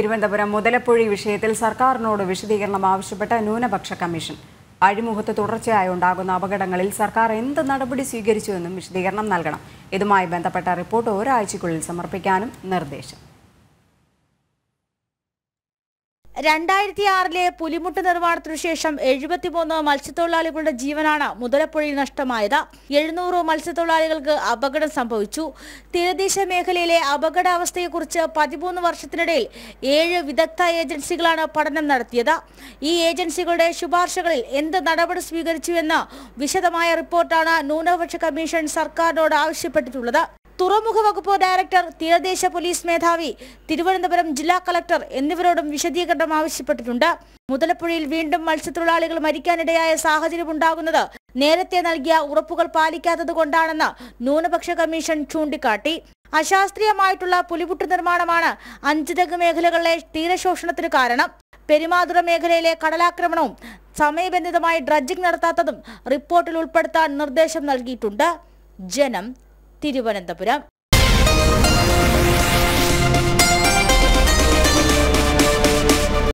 തിരുവനന്തപുരം മുതലപ്പുഴി വിഷയത്തിൽ സർക്കാരിനോട് വിശദീകരണം ആവശ്യപ്പെട്ട ന്യൂനപക്ഷ കമ്മീഷൻ അഴിമുഖത്ത് തുടർച്ചയായി ഉണ്ടാകുന്ന അപകടങ്ങളിൽ സർക്കാർ എന്ത് നടപടി സ്വീകരിച്ചുവെന്നും വിശദീകരണം നൽകണം ഇതുമായി ബന്ധപ്പെട്ട റിപ്പോർട്ട് ഒരാഴ്ചയ്ക്കുള്ളിൽ സമർപ്പിക്കാനും നിർദ്ദേശം രണ്ടായിരത്തി ആറിലെ പുലിമുട്ട് നിർമ്മാണത്തിനു ശേഷം എഴുപത്തിമൂന്ന് മത്സ്യത്തൊഴിലാളികളുടെ ജീവനാണ് മുതലപ്പുഴയിൽ നഷ്ടമായത് എഴുന്നൂറ് മത്സ്യത്തൊഴിലാളികൾക്ക് അപകടം സംഭവിച്ചു തീരദേശ മേഖലയിലെ അപകടാവസ്ഥയെക്കുറിച്ച് പതിമൂന്ന് വർഷത്തിനിടയിൽ ഏഴ് വിദഗ്ധ ഏജൻസികളാണ് പഠനം നടത്തിയത് ഈ ഏജൻസികളുടെ ശുപാർശകളിൽ എന്ത് നടപടി സ്വീകരിച്ചുവെന്ന് വിശദമായ റിപ്പോർട്ടാണ് ന്യൂനപക്ഷ കമ്മീഷൻ സർക്കാരിനോട് ആവശ്യപ്പെട്ടിട്ടുള്ളത് തുറമുഖ വകുപ്പ് ഡയറക്ടർ തീരദേശ പോലീസ് മേധാവി തിരുവനന്തപുരം ജില്ലാ കളക്ടർ എന്നിവരോടും വിശദീകരണം ആവശ്യപ്പെട്ടിട്ടുണ്ട് മുതലപ്പുഴയിൽ വീണ്ടും മത്സ്യത്തൊഴിലാളികൾ മരിക്കാനിടയായ സാഹചര്യമുണ്ടാകുന്നത് നേരത്തെ നൽകിയ ഉറപ്പുകൾ പാലിക്കാത്തത് കൊണ്ടാണെന്ന് ന്യൂനപക്ഷ കമ്മീഷൻ ചൂണ്ടിക്കാട്ടി അശാസ്ത്രീയമായിട്ടുള്ള പുലിപുട്ട് നിർമ്മാണമാണ് അഞ്ചുതക് മേഖലകളിലെ തീരശോഷണത്തിന് കാരണം പെരുമാതുറ മേഖലയിലെ കടലാക്രമണവും സമയബന്ധിതമായി ഡ്രഡ്ജിംഗ് നടത്താത്തതും റിപ്പോർട്ടിൽ ഉൾപ്പെടുത്താൻ നിർദ്ദേശം നൽകിയിട്ടുണ്ട് ജനം തിരുവനന്തപുരം